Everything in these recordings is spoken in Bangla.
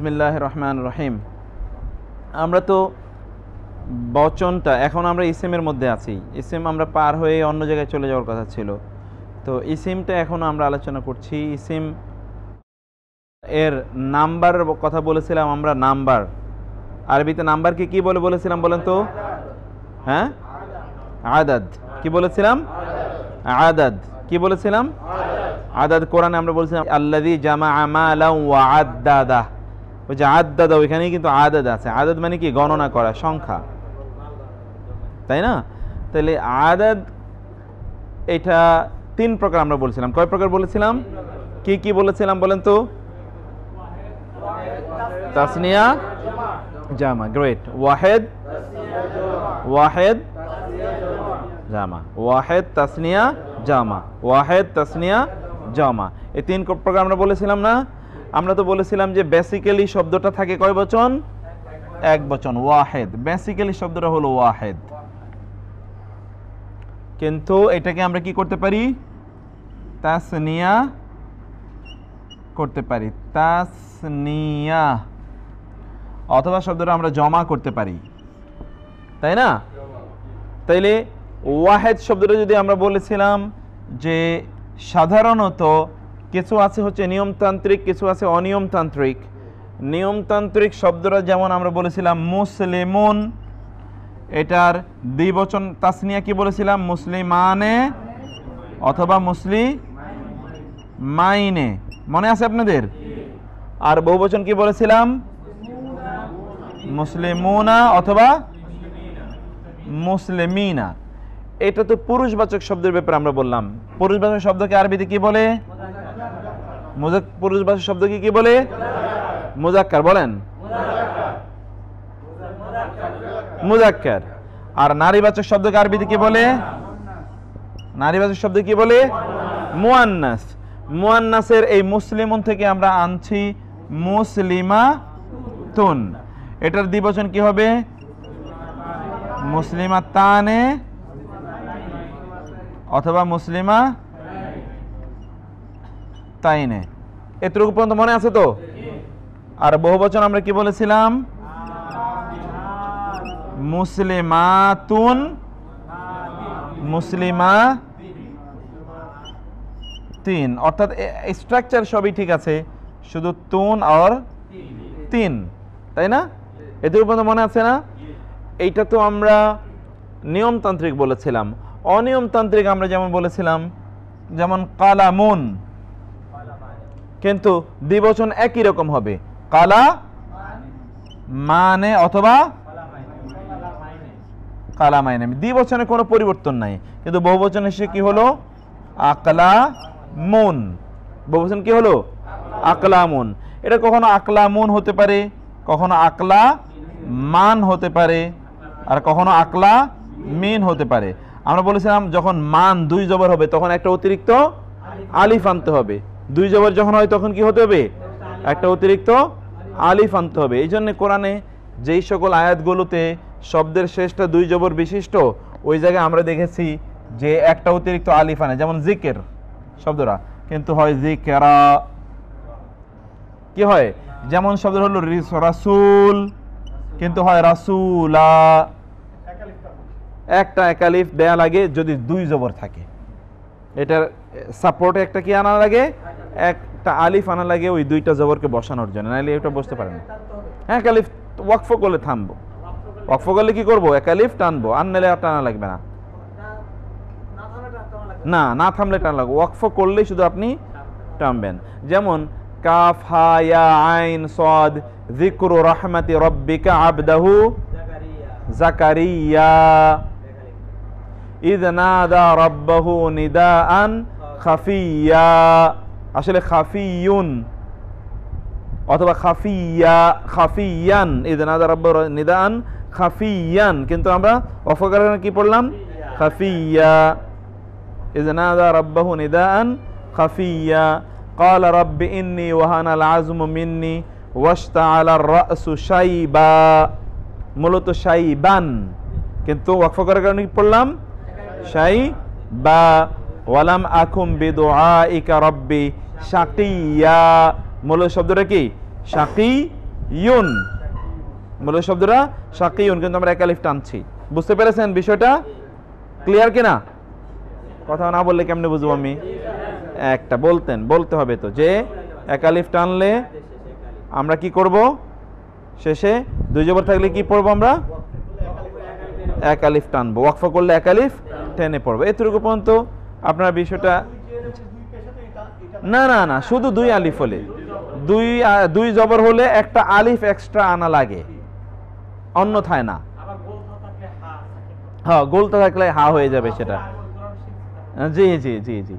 বিসমিল্লাহ রহমান রহিম আমরা তো বচনটা এখন আমরা ইসিমের মধ্যে আছি ইসিম আমরা পার হয়ে অন্য জায়গায় চলে যাওয়ার কথা ছিল তো ইসিমটা এখন আমরা আলোচনা করছি ইসিম এর নাম্বার কথা বলেছিলাম আমরা নাম্বার আরবিতে নাম্বারকে কি বলে বলেছিলাম বলেন তো হ্যাঁ আদাদ কি বলেছিলাম আদাদ কি বলেছিলাম আদাদ কোরআনে আমরা বলছিলাম আল্লাদি জামা আমা আলাম ওয়া আদাদা ওই যে আদাদা ওইখানেই কিন্তু আদাদ আছে আদাদ মানে কি গণনা করা সংখ্যা তাই না তাহলে আদাদ এটা তিন প্রকার আমরা বলেছিলাম কয় প্রকার বলেছিলাম কি কি বলেছিলাম বলেন তো তাসনিয়া জামা গ্রেট ওয়াহেদ ওয়াহেদ জামা ওয়াহেদ তাসনিয়া জামা ওয়াহেদ তাসনিয়া জামা এই তিন প্রকার আমরা বলেছিলাম না আমরা তো বলেছিলাম যে বেসিক্যালি শব্দটা থাকে কয় বচন এক বচন ওয়াহেদ বেসিক্যালি শব্দটা হলো ওয়াহেদ কিন্তু এটাকে আমরা কি করতে পারি তাসনিয়া করতে পারি তাসনিয়া অথবা শব্দটা আমরা জমা করতে পারি তাই না তাইলে ওয়াহেদ শব্দটা যদি আমরা বলেছিলাম যে সাধারণত কিছু আছে হচ্ছে নিয়মতান্ত্রিক কিছু আছে অনিয়মতান্ত্রিক নিয়মতান্ত্রিক শব্দটা যেমন আমরা বলেছিলাম মুসলিমুন এটার দ্বিবচন তাসনিয়া কি বলেছিলাম মুসলিমানে অথবা মুসলি মাইনে মনে আছে আপনাদের আর বহুবচন কি বলেছিলাম মুসলিমুনা অথবা মুসলিমিনা এটা তো পুরুষবাচক শব্দের ব্যাপারে আমরা বললাম পুরুষবাচক শব্দকে আরবিতে কি বলে মোজাক পুরুষবাসী শব্দকে কি বলে মুজাক্কার বলেন মুজাক্কার আর নারীবাচক শব্দকে আরবিতে কি বলে নারীবাচক শব্দ কি বলে মুয়ান্নাস মুয়ান্নাসের এই মুসলিমুন থেকে আমরা আনছি মুসলিমা তুন এটার দ্বিবচন কি হবে মুসলিমা তানে অথবা মুসলিমা তাই তাইনে এতটুকু পর্যন্ত মনে আছে তো আর বহু বচন আমরা কি বলেছিলাম মুসলিমাতুন মুসলিমা তিন অর্থাৎ স্ট্রাকচার সবই ঠিক আছে শুধু তুন আর তিন তাই না এদের উপর মনে আছে না এইটা তো আমরা নিয়মতান্ত্রিক বলেছিলাম অনিয়মতান্ত্রিক আমরা যেমন বলেছিলাম যেমন কালামুন কিন্তু দ্বিবচন একই রকম হবে কালা মানে অথবা কালা মাইনে দ্বিবচনে কোনো পরিবর্তন নাই কিন্তু বহুবচনে সে কি হলো আকলা মুন বহুবচন কি হলো আকলা মন এটা কখনো মন হতে পারে কখনো আকলা মান হতে পারে আর কখনো আকলা মিন হতে পারে আমরা বলেছিলাম যখন মান দুই জবর হবে তখন একটা অতিরিক্ত আলিফ আনতে হবে দুই জবর যখন হয় তখন কি হতে হবে একটা অতিরিক্ত আলিফ আনতে হবে এই জন্য কোরআনে যেই সকল আয়াতগুলোতে শব্দের শেষটা দুই জবর বিশিষ্ট ওই জায়গায় আমরা দেখেছি যে একটা অতিরিক্ত আলিফ আনে যেমন জিকের শব্দরা কিন্তু হয় জিকেরা কি হয় যেমন শব্দ হলো রাসুল কিন্তু হয় রাসুলা একটা একালিফ দেয়া লাগে যদি দুই জবর থাকে এটার সাপোর্টে একটা কি আনা লাগে একটা আলিফ আনা লাগে ওই দুইটা জবরকে বসানোর জন্য নাহলে এটা বসতে পারে না হ্যাঁ কালিফ ওয়াকফ করলে থামবো ওয়াকফ করলে কি করবো একালিফ টানবো আনলে নাহলে আর টানা লাগবে না না না থামলে টানা লাগবে ওয়াকফ করলেই শুধু আপনি টানবেন যেমন কাফ হায়া আইন সদ জিক্রু রহমাতি রব্বিকা আবদাহু জাকারিয়া ইদ নাদা রব্বাহু নিদা আন খাফিয়া আসলে খাফিউন অথবা খাফিয়া খাফিয়ান নিদান খাফিয়ান কিন্তু আমরা অফকার কি পড়লাম খাফিয়া ইদনাদা রব্বাহু নিদান খাফিয়া قال رب إني وهن العزم مني واشتعل الرأس شيبا মূলত শাইবান কিন্তু ওয়াকফা করার কারণে কি পড়লাম শাই বা ওয়ালাম আকুম বেদো আকা রব্বি সাকিয়া মূল শব্দটা কি সাকি ইউন মূল শব্দটা সাকি ইউন কিন্তু আমরা একালিফ টানছি বুঝতে পেরেছেন বিষয়টা ক্লিয়ার কিনা কথা না বললে কেমনে বুঝবো আমি একটা বলতেন বলতে হবে তো যে একালিফ টানলে আমরা কি করব শেষে দুই জবর থাকলে কি পড়বো আমরা এক আলিফ টানবো ওয়াকফা করলে এক আলিফ টেনে পড়বো এতটুকু পর্যন্ত আপনার বিষয়টা না না না শুধু দুই আলিফ হলে দুই দুই জবর হলে একটা আলিফ এক্সট্রা আনা লাগে অন্যথায় না হ্যাঁ গোলটা থাকলে হা হয়ে যাবে সেটা জি জি জি জি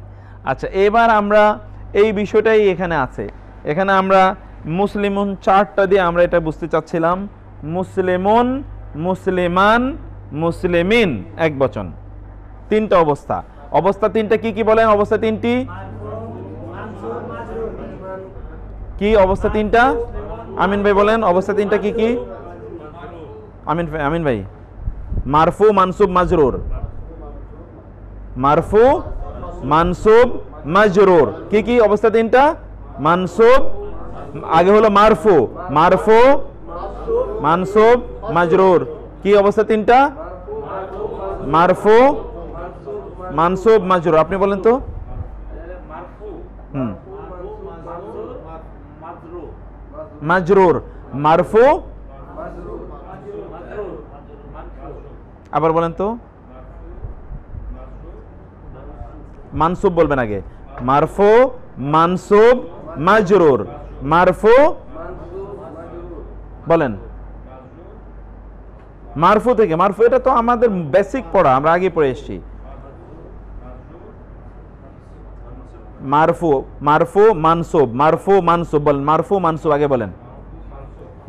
আচ্ছা এবার আমরা এই বিষয়টাই এখানে আছে এখানে আমরা মুসলিমুন চারটা দিয়ে আমরা এটা বুঝতে চাচ্ছিলাম মুসলিমুন মুসলিমান মুসলিমিন এক বচন তিনটা অবস্থা অবস্থা তিনটা কি কি বলেন অবস্থা তিনটি কি অবস্থা তিনটা আমিন ভাই বলেন অবস্থা তিনটা কি কি আমিন আমিন ভাই মারফু মানসুব মাজরুর মারফু মানসুব মাজরুর কি কি অবস্থা তিনটা মানসুব আগে হলো মারফু মারফু মানসুব মাজরুর কি অবস্থা তিনটা মারফু মানসুব মাজুর আপনি বলেন তো মাজরুর মারফু আবার বলেন তো মানসুব বলবেন আগে মারফু মানসুব মাজরুর মারফু বলেন মারফু থেকে মারফু এটা তো আমাদের বেসিক পড়া আমরা আগে পড়ে এসেছি মারফু মারফু মানসুব মারফু মানসুব বলেন মারফু মানসুব আগে বলেন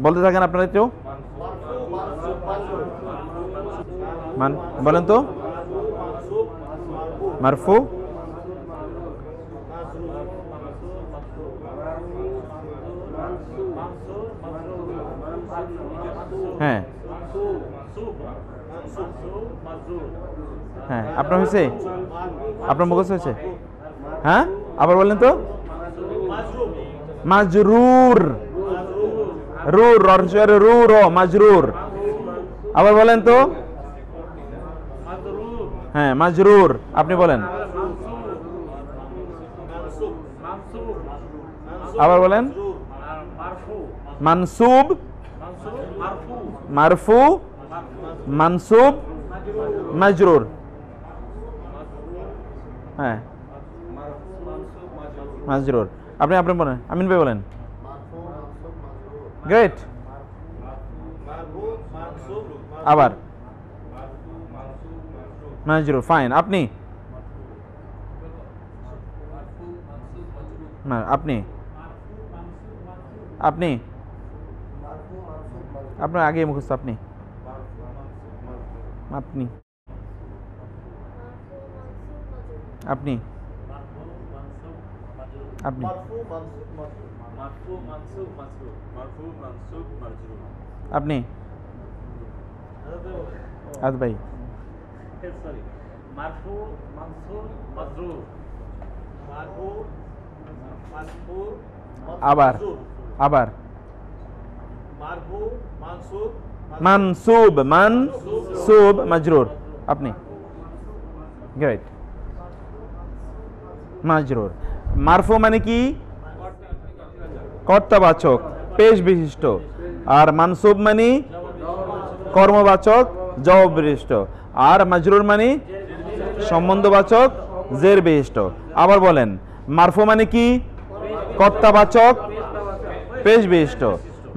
বলতে থাকেন আপনারা কেউ বলেন তো মারফু হ্যাঁ হ্যাঁ আপনার হয়েছে আপনার মুখস্থ হয়েছে হ্যাঁ আবার বলেন তো মাজরুর রুর রুর মাজরুর আবার বলেন তো হ্যাঁ মাজরুর আপনি বলেন আবার বলেন মানসুব মারফু মানসুব মাজরুর হ্যাঁ মাজরুর আপনি আপনি বলেন আমিন ভাই বলেন গ্রেট আবার মাজরুর ফাইন আপনি না আপনি আপনি আপনার আগে মুখস্থ আপনি আপনি আপনি আপনি আপনি আজ ভাই আবার আবার মানসুব মানসুব মাজরুর আপনি গ্রেট মাজরুর মারফু মানে কি কর্তাবাচক পেশ বিশিষ্ট আর মানসুব মানে কর্মবাচক জবাব বিশিষ্ট আর মাজরুর মানে সম্বন্ধবাচক জের বিশিষ্ট আবার বলেন মারফু মানে কি কর্তাবাচক পেশ বিশিষ্ট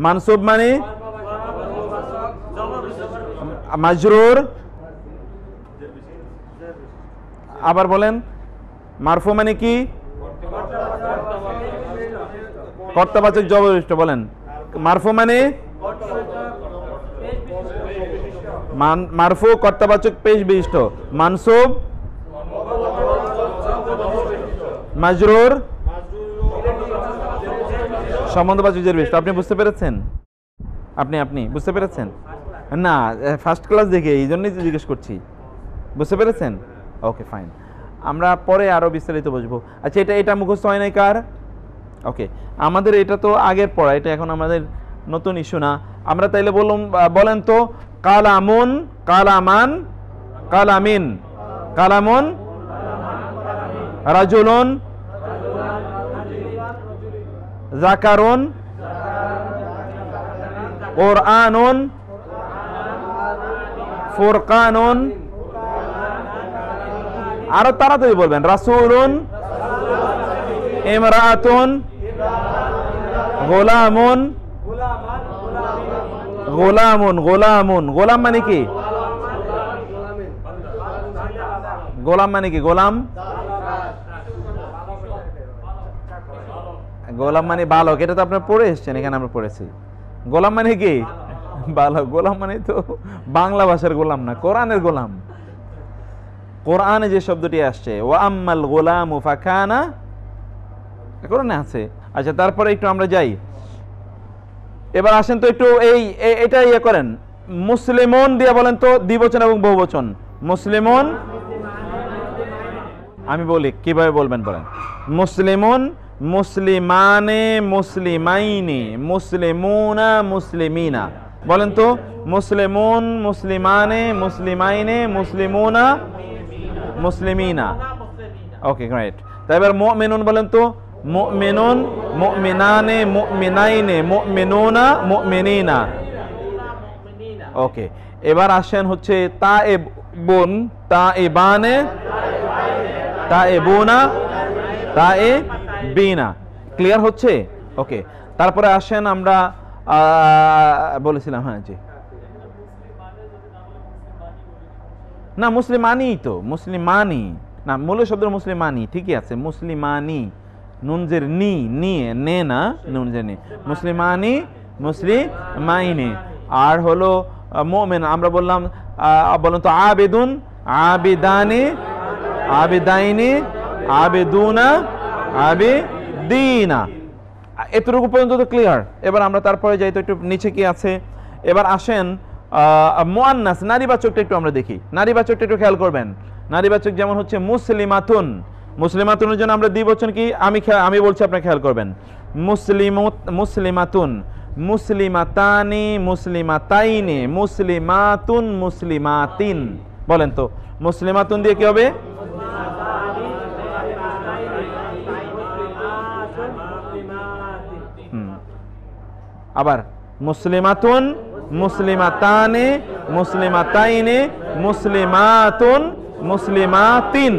মানসুব মানে মাজরুর আবার বলেন মারফু মানে কি কর্তাবাচক জবরিষ্ট বলেন মারফু মানে মারফু কর্তাবাচক পেশ বিশিষ্ট মানসুব মাজরুর সম্বন্ধবাচক জের বিশিষ্ট আপনি বুঝতে পেরেছেন আপনি আপনি বুঝতে পেরেছেন না ফার্স্ট ক্লাস দেখে এই জন্যই তো জিজ্ঞেস করছি বুঝতে পেরেছেন ওকে ফাইন আমরা পরে আরও বিস্তারিত বুঝবো আচ্ছা এটা এটা মুখস্থ হয় নাই কার ওকে আমাদের এটা তো আগের পড়া এটা এখন আমাদের নতুন ইস্যু না আমরা তাইলে বললাম বলেন তো কালামুন কালামান কালামিন কালামুন রাজুলুন জাকারুন আনন ফোরকানন আরো তাড়াতাড়ি বলবেন রাসুলন এমরাতন গোলামুন গোলামুন গোলামুন গোলাম মানে কি গোলাম মানে কি গোলাম গোলাম মানে বালক এটা তো আপনার পড়ে এসছেন এখানে আমরা পড়েছি গোলাম মানে কি বালক গোলাম মানে তো বাংলা ভাষার গোলাম না কোরআনের গোলাম কোরআনে যে শব্দটি আসছে আম্মাল গোলাম ও ফাখানা কোরআনে আছে আচ্ছা তারপরে একটু আমরা যাই এবার আসেন তো একটু এই এটা ইয়ে করেন মুসলিমন দিয়ে বলেন তো দ্বিবচন এবং বহুবচন মুসলিমন আমি বলি কিভাবে বলবেন বলেন মুসলিমন মুসলিমানে মুসলিমাইনে মুসলিমুনা মুসলিমিনা বলেন তো মুসলিম মুসলিমানে মুসলিমাইনে মুসলিমুনা মুসলিমিনা ওকে রাইট তাই এবার মেনুন বলেন তো মুমিনুন মুমিনানে মুমিনাইনে মুমিনুনা মুমিনিনা ওকে এবার আসেন হচ্ছে তা এ বোন তা এ বানে তা এ বোনা তা এ বিনা ক্লিয়ার হচ্ছে ওকে তারপরে আসেন আমরা বলেছিলাম হ্যাঁ জি না মুসলিমানি তো মুসলিমানি না মূল শব্দ মুসলিমানি ঠিকই আছে মুসলিমানি নুনজের নি নিয়ে নে না নুনজের নি মুসলিমানি মাইনি আর হলো মোমেন আমরা বললাম বলুন তো আবেদুন আবিদানি আবিদাইনি আবেদুনা দিনা এতটুকু পর্যন্ত তো ক্লিয়ার এবার আমরা তারপরে যাই তো একটু নিচে কি আছে এবার আসেন মোয়ান্নাস নারীবাচকটা একটু আমরা দেখি নারীবাচকটা একটু খেয়াল করবেন নারীবাচক যেমন হচ্ছে মুসলিমাতুন মুসলিমাতুনের জন্য আমরা দিই বচন কি আমি আমি বলছি আপনার খেয়াল করবেন মুসলিম মুসলিমাতুন মুসলিমাতানি মুসলিমাতাইনি মুসলিমাতুন মুসলিমাতিন বলেন তো মুসলিমাতুন দিয়ে কি হবে আবার মুসলিমাতুন মুসলিমাতানি মুসলিমাতাইনি মুসলিমাতুন মুসলিমাতিন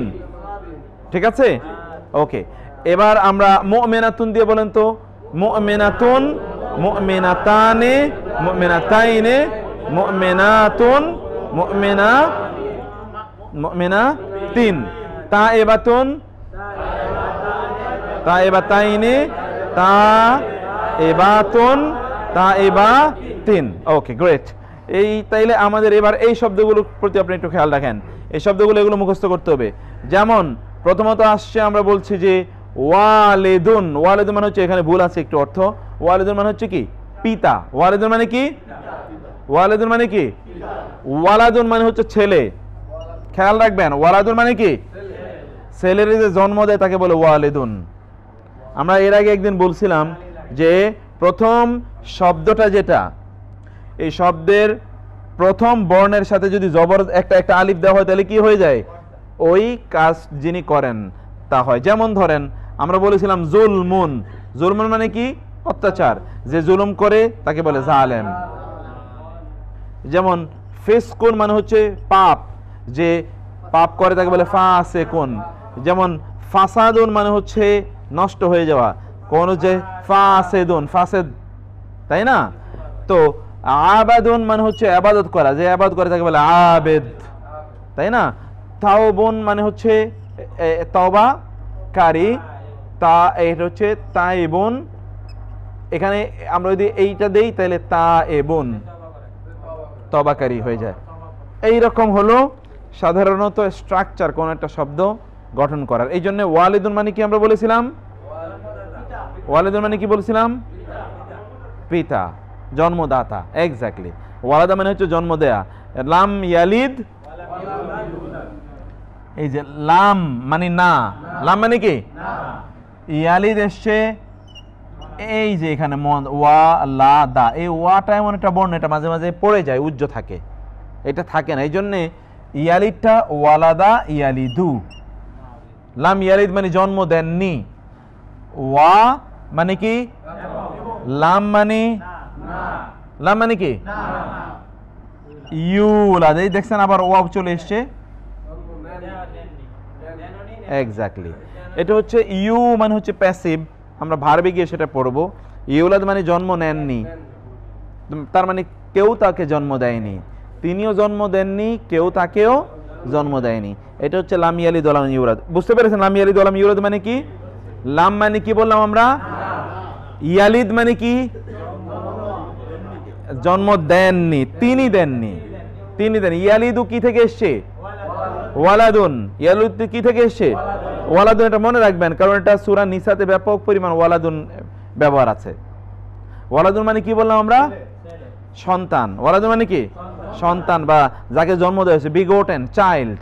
ঠিক আছে ওকে এবার আমরা মেনাতুন দিয়ে বলেন তো মোমেনাতুন মোমেনাতানে মোমেনাতাইনে মোমেনাতুন মেনা মেনা তিন তা এবাতুন তা এবাতাইনে তা এবাতুন তা এবা তিন ওকে গ্রেট এই তাইলে আমাদের এবার এই শব্দগুলোর প্রতি আপনি একটু খেয়াল রাখেন এই শব্দগুলো এগুলো মুখস্থ করতে হবে যেমন প্রথমত আসছে আমরা বলছি যে ওয়ালেদুন ওয়ালেদুন মানে হচ্ছে এখানে ভুল আছে একটু অর্থ ওয়ালেদুন মানে হচ্ছে কি পিতা ওয়ালেদুন মানে কি ওয়ালেদুন মানে কি ওয়ালাদুন মানে হচ্ছে ছেলে খেয়াল রাখবেন ওয়ালাদুন মানে কি ছেলের যে জন্ম দেয় তাকে বলে ওয়ালেদুন আমরা এর আগে একদিন বলছিলাম যে প্রথম শব্দটা যেটা এই শব্দের প্রথম বর্ণের সাথে যদি জবর একটা একটা আলিফ দেওয়া হয় তাহলে কি হয়ে যায় ওই কাজ যিনি করেন তা হয় যেমন ধরেন আমরা বলেছিলাম জুলমুন জুলমুন মানে কি অত্যাচার যে জুলুম করে তাকে বলে জালেম যেমন ফেসকুন মানে হচ্ছে পাপ যে পাপ করে তাকে বলে ফাঁসে কোন যেমন ফাসাদুন মানে হচ্ছে নষ্ট হয়ে যাওয়া কোন যে ফাঁসেদুন ফাঁসেদ তাই না তো আবাদুন মানে হচ্ছে আবাদত করা যে আবাদ করে তাকে বলে আবেদ তাই না তাওবন মানে হচ্ছে তবা কারি তা এটা হচ্ছে তা বোন এখানে আমরা যদি এইটা দেই তাহলে তা এবন তবাকারী হয়ে যায় এই রকম হলো সাধারণত স্ট্রাকচার কোন একটা শব্দ গঠন করার এই জন্য ওয়ালেদুন মানে কি আমরা বলেছিলাম ওয়ালেদুন মানে কি বলেছিলাম পিতা জন্মদাতা এক্স্যাক্টলি ওয়ালাদা মানে হচ্ছে জন্ম দেয়া লাম ইয়ালিদ এই যে লাম মানে না লাম মানে কি ইয়ালিদ এসছে এই যে এখানে মন ওয়া লা দা এই ওয়াটা এমন একটা বর্ণ এটা মাঝে মাঝে পড়ে যায় উজ্জ থাকে এটা থাকে না এই জন্যে ইয়ালিদটা ওয়ালাদা ইয়ালিদু লাম ইয়ালিদ মানে জন্ম দেননি ওয়া মানে কি লাম মানে লাম মানে কি ইউলাদ এই দেখছেন আবার ওয়া চলে এসছে এক্স্যাক্টলি এটা হচ্ছে ইউ মানে হচ্ছে প্যাসিভ আমরা ভারবে গিয়ে সেটা পড়বো ইউলাদ মানে জন্ম নেননি তার মানে কেউ তাকে জন্ম দেয়নি তিনিও জন্ম দেননি কেউ তাকেও জন্ম দেয়নি এটা হচ্ছে লামিয়ালি দলাম ইউরাদ বুঝতে পেরেছেন লামিয়ালি দলাম ইউরাদ মানে কি লাম মানে কি বললাম আমরা ইয়ালিদ মানে কি জন্ম দেননি তিনি দেননি তিনি দেন ইয়ালিদু কি থেকে এসছে ওয়ালাদুন ইয়ালুদ কি থেকে এসছে ওয়ালাদুন এটা মনে রাখবেন কারণ এটা সুরা নিসাতে ব্যাপক পরিমাণ ওয়ালাদুন ব্যবহার আছে ওয়ালাদুন মানে কি বললাম আমরা সন্তান ওয়ালাদুন মানে কি সন্তান বা যাকে জন্ম দেওয়া হয়েছে বিগোটেন চাইল্ড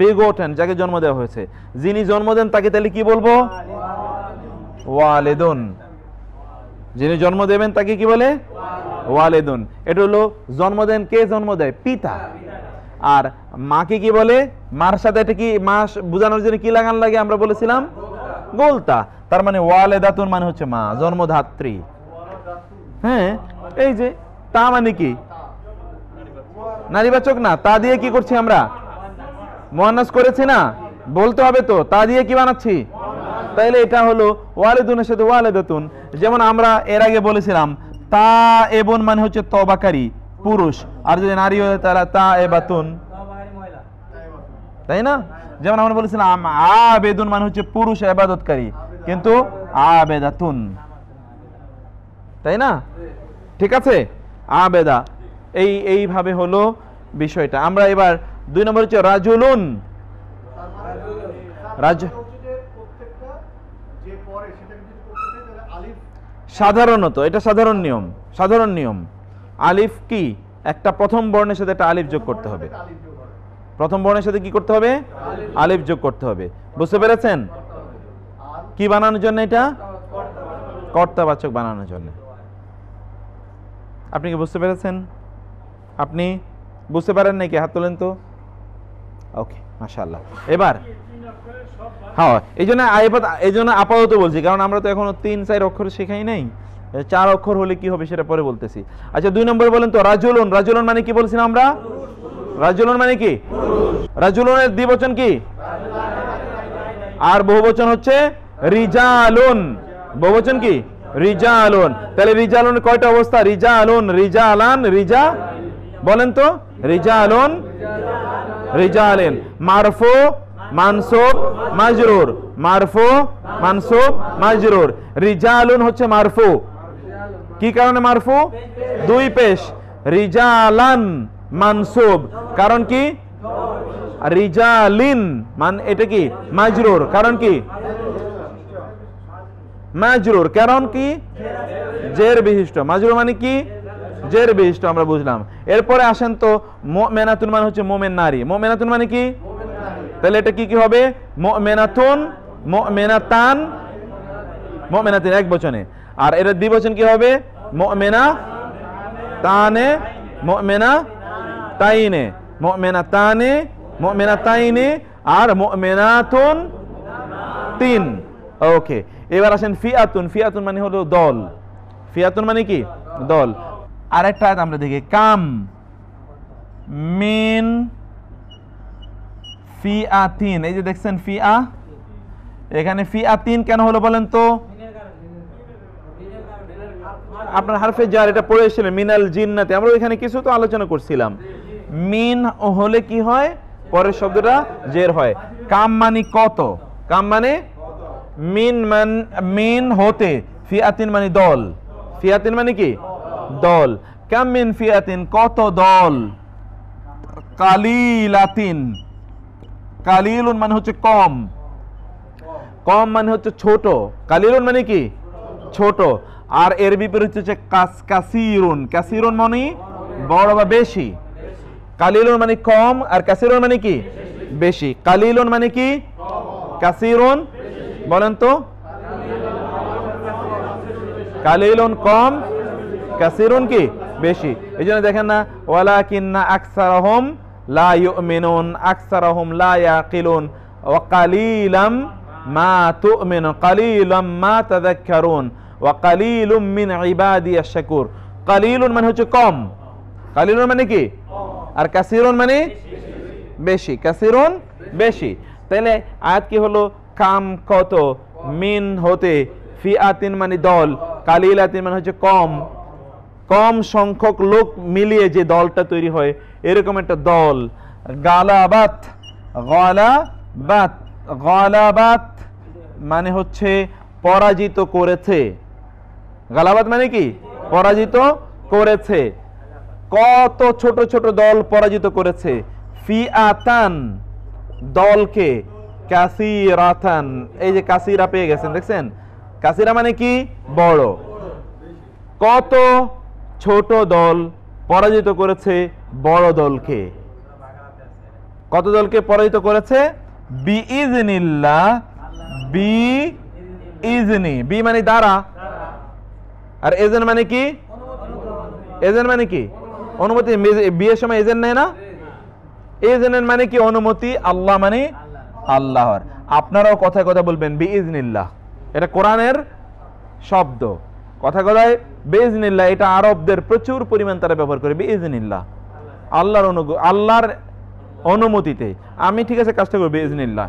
বিগোটেন যাকে জন্ম দেওয়া হয়েছে যিনি জন্ম দেন তাকে তাহলে কি বলবো ওয়ালেদুন যিনি জন্ম দেবেন তাকে কি বলে ওয়ালেদুন এটা হলো জন্ম দেন কে জন্ম দেয় পিতা আর মাকে কি বলে মার সাথে এটা কি মা বোঝানোর জন্য কি লাগান লাগে আমরা বলেছিলাম গোলতা তার মানে ওয়ালেদাতুন মানে হচ্ছে মা জন্মধাত্রী হ্যাঁ এই যে তা মানে কি নারীবাচক না তা দিয়ে কি করছি আমরা মহানাস করেছি না বলতে হবে তো তা দিয়ে কি বানাচ্ছি তাইলে এটা হলো ওয়ালেদুনের সাথে ওয়ালেদাতুন যেমন আমরা এর আগে বলেছিলাম তা এবন মানে হচ্ছে তবাকারী পুরুষ আর যদি নারী হয় তাহলে তা এ বাতুন তাই না যেমন আমরা বলেছিলাম আবেদুন মানে হচ্ছে পুরুষ আবাদতকারী কিন্তু আবেদাতুন তাই না ঠিক আছে আবেদা এই এইভাবে হলো বিষয়টা আমরা এবার দুই নম্বর হচ্ছে রাজুলুন রাজ সাধারণত এটা সাধারণ নিয়ম সাধারণ নিয়ম আলিফ কি একটা প্রথম বর্ণের সাথে একটা আলিফ যোগ করতে হবে প্রথম বর্ণের সাথে কি করতে হবে আলিফ যোগ করতে হবে বুঝতে পেরেছেন কি বানানোর জন্য এটা কর্তাবাচক বানানোর জন্য আপনি কি বুঝতে পেরেছেন আপনি বুঝতে পারেন নাকি হাত তোলেন তো ওকে মাসাল্লাহ এবার হ্যাঁ এই জন্য এই জন্য আপাতত বলছি কারণ আমরা তো এখনো তিন চার অক্ষর শেখাই নাই চার অক্ষর হলে কি হবে সেটা পরে বলতেছি আচ্ছা দুই নম্বর বলেন তো রাজলন রাজুলন মানে কি বলছিলাম আমরা রাজলন মানে কি রাজুলনের দ্বিবচন কি আর বহুবচন হচ্ছে রিজালুন বহুবচন কি রিজা আলুন তাহলে রিজা আলুন কয়টা অবস্থা রিজা আলুন রিজা আলান রিজা বলেন তো রিজা আলুন রিজা মারফো মানসুব মাজরুর মারফো মানসুব মাজরুর রিজা আলুন হচ্ছে মারফু কি কারণে মারফু দুই পেশ রিজালান মানসুব কারণ কি রিজালিন মান এটা কি মাজরুর কারণ কি মাজরুর কারণ কি জের বিশিষ্ট মাজরুর মানে কি জের বিশিষ্ট আমরা বুঝলাম এরপরে আসেন তো মেনাতুন মানে হচ্ছে মোমেন নারী মোমেনাতুন মানে কি তাহলে এটা কি কি হবে মেনাতুন মেনাতান মেনাতিন এক বচনে আর এর দ্বিবচন কি হবে মেনা তানে মেনা তাইনে মেনা তানে মেনা তাইনে আর মুমিনাতুন তিন ওকে এবার আসেন ফিয়াতুন ফিয়াতুন মানে হলো দল ফিয়াতুন মানে কি দল আরেকটা আয়াত আমরা দেখি কাম মিন ফিয়াতিন এই যে দেখছেন ফিয়া এখানে ফিয়াতিন কেন হলো বলেন তো আপনার হারফে জার এটা পড়ে এসেছিলেন মিনাল জিন্নাতে আমরা এখানে কিছু তো আলোচনা করছিলাম মিন হলে কি হয় পরের শব্দটা জের হয় কাম মানে কত কাম মানে মিন মান মিন হতে ফিয়াতিন মানে দল ফিয়াতিন মানে কি দল কাম মিন ফিয়াতিন কত দল কালিলাতিন কালিলুন মানে হচ্ছে কম কম মানে হচ্ছে ছোট কালিলুন মানে কি ছোট আর এর বিপরীত হচ্ছে কাসিরুন কাসিরুন মানে বড় বা বেশি কালিলুন মানে কম আর কাসিরুন মানে কি বেশি কালিলুন মানে কি কাসিরুন বলেন তো কালিলুন কম কাসিরুন কি বেশি এই জন্য দেখেন না ওয়ালা কিন্না আকসারহম লা ইউমিনুন আকসারহম লা ইয়াকিলুন ওয়া কালিলাম মা তুমিনুন কালিলাম মা তাযাক্কারুন ওয়া কালিলুম মিন ইবাদি আশাকুর কালিলুন মানে হচ্ছে কম কালিলুন মানে কি আর কাসিরুন মানে বেশি কাসিরুন বেশি তাহলে আয়াত কি হলো কাম কত মিন হতে ফিআতিন মানে দল কালিলাতিন মানে হচ্ছে কম কম সংখ্যক লোক মিলিয়ে যে দলটা তৈরি হয় এরকম একটা দল গালাবাত গলাবাত গলাবাত মানে হচ্ছে পরাজিত করেছে গালাবাদ মানে কি পরাজিত করেছে কত ছোট ছোট দল পরাজিত করেছে ফিআতান দলকে কাসিরাতান এই যে কাসিরা পেয়ে গেছেন দেখছেন কাসিরা মানে কি বড় কত ছোট দল পরাজিত করেছে বড় দলকে কত দলকে পরাজিত করেছে বি ইজনিল্লা বি ইজনি বি মানে দ্বারা আর এজেন্ট মানে কি এজেন্ট মানে কি অনুমতি বিয়ের সময় এজেন্ট নেয় না এজেন্ট মানে কি অনুমতি আল্লাহ মানে আল্লাহর আপনারাও কথায় কথা বলবেন বি বিজনিল্লাহ এটা কোরআনের শব্দ কথা কথায় বেজনিল্লাহ এটা আরবদের প্রচুর পরিমাণ তারা ব্যবহার করে বেজনিল্লাহ আল্লাহর অনুগ আল্লাহর অনুমতিতে আমি ঠিক আছে কাজটা করবো বেজনিল্লাহ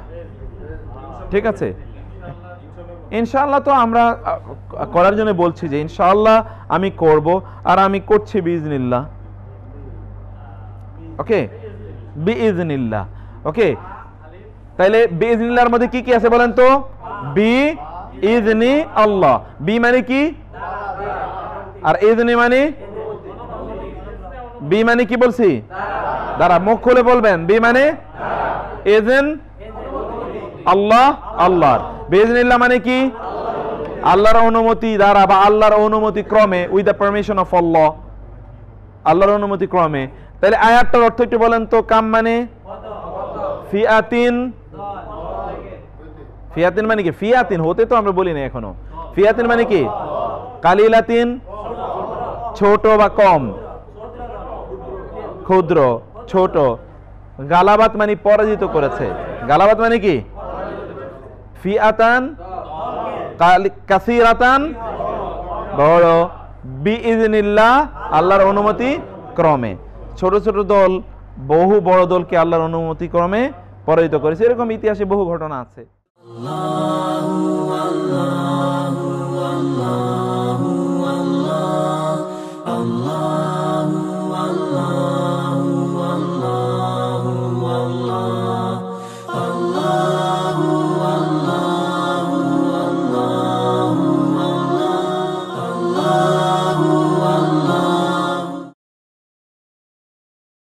ঠিক আছে ইনশাল্লাহ তো আমরা করার জন্য বলছি যে ইনশাল্লাহ আমি করব আর আমি করছি বিজনিল্লা ওকে বিজনিল্লা ওকে তাইলে বিজনিল্লার মধ্যে কি কি আছে বলেন তো বি ইজনি আল্লাহ বি মানে কি আর ইজনি মানে বি মানে কি বলছি দাঁড়া মুখ খুলে বলবেন বি মানে ইজন আল্লাহ আল্লাহর বেজনিল্লা মানে কি আল্লাহর অনুমতি দ্বারা বা আল্লাহর অনুমতি ক্রমে with the permission of Allah আল্লাহর অনুমতি ক্রমে তাহলে আয়াতটার অর্থ একটু বলেন তো কাম মানে ফিয়াতিন ফিয়াতিন মানে কি ফিয়াতিন হতে তো আমরা বলি না এখনো ফিয়াতিন মানে কি কালিলাতিন ছোট বা কম ক্ষুদ্র ছোট গালাবাত মানে পরাজিত করেছে গালাবাত মানে কি ফিআতান কাসিরাতান বড় বিইজনিল্লাহ আল্লাহর অনুমতি ক্রমে ছোট ছোট দল বহু বড় দলকে আল্লাহর অনুমতি ক্রমে পরাজিত করেছে এরকম ইতিহাসে বহু ঘটনা আছে